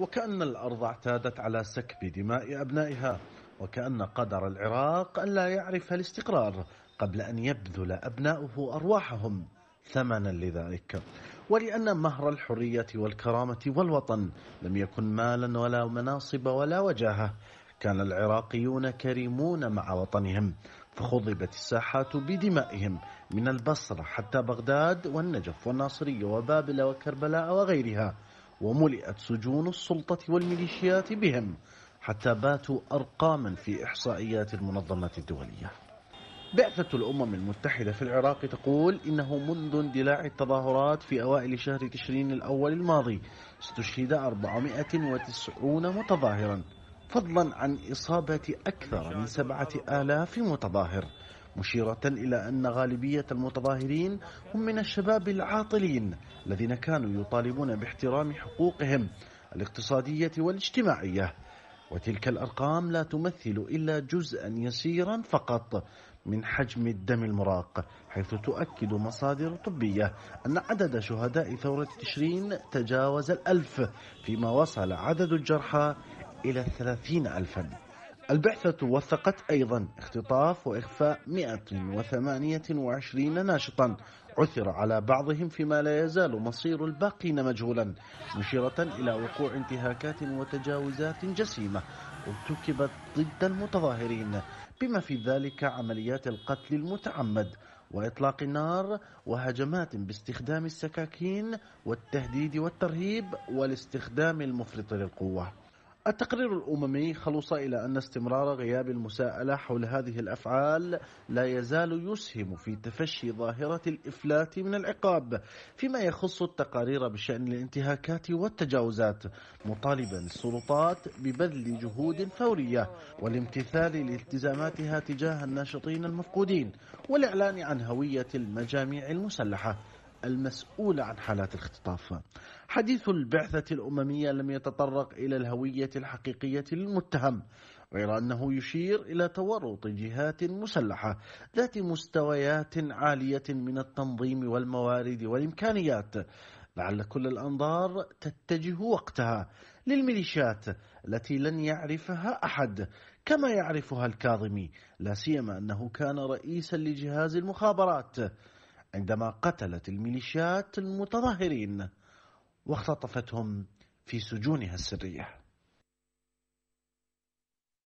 وكأن الأرض اعتادت على سكب دماء أبنائها وكأن قدر العراق ألا يعرف الاستقرار قبل أن يبذل أبناؤه أرواحهم ثمنا لذلك ولأن مهر الحرية والكرامة والوطن لم يكن مالا ولا مناصب ولا وجاهة كان العراقيون كريمون مع وطنهم فخضبت الساحات بدمائهم من البصرة حتى بغداد والنجف والناصرية وبابل وكربلاء وغيرها وملئت سجون السلطة والميليشيات بهم حتى باتوا أرقاما في إحصائيات المنظمة الدولية بعثة الأمم المتحدة في العراق تقول إنه منذ اندلاع التظاهرات في أوائل شهر تشرين الأول الماضي استشهد 490 متظاهرا فضلا عن إصابة أكثر من 7000 متظاهر مشيرة إلى أن غالبية المتظاهرين هم من الشباب العاطلين الذين كانوا يطالبون باحترام حقوقهم الاقتصادية والاجتماعية وتلك الأرقام لا تمثل إلا جزءا يسيرا فقط من حجم الدم المراق حيث تؤكد مصادر طبية أن عدد شهداء ثورة تشرين تجاوز الألف فيما وصل عدد الجرحى إلى الثلاثين ألفاً البعثة وثقت أيضا اختطاف وإخفاء 128 ناشطا عثر على بعضهم فيما لا يزال مصير الباقين مجهولا مشيرة إلى وقوع انتهاكات وتجاوزات جسيمة ارتكبت ضد المتظاهرين بما في ذلك عمليات القتل المتعمد وإطلاق النار وهجمات باستخدام السكاكين والتهديد والترهيب والاستخدام المفرط للقوة التقرير الأممي خلص إلى أن استمرار غياب المساءلة حول هذه الأفعال لا يزال يسهم في تفشي ظاهرة الإفلات من العقاب فيما يخص التقارير بشأن الانتهاكات والتجاوزات مطالبا السلطات ببذل جهود فورية والامتثال لالتزاماتها تجاه الناشطين المفقودين والإعلان عن هوية المجاميع المسلحة المسؤولة عن حالات الاختطاف. حديث البعثة الأممية لم يتطرق إلى الهوية الحقيقية للمتهم، غير أنه يشير إلى تورط جهات مسلحة ذات مستويات عالية من التنظيم والموارد والإمكانيات. لعل كل الأنظار تتجه وقتها للميليشيات التي لن يعرفها أحد كما يعرفها الكاظمي، لا سيما أنه كان رئيسا لجهاز المخابرات. عندما قتلت الميليشيات المتظاهرين واختطفتهم في سجونها السريه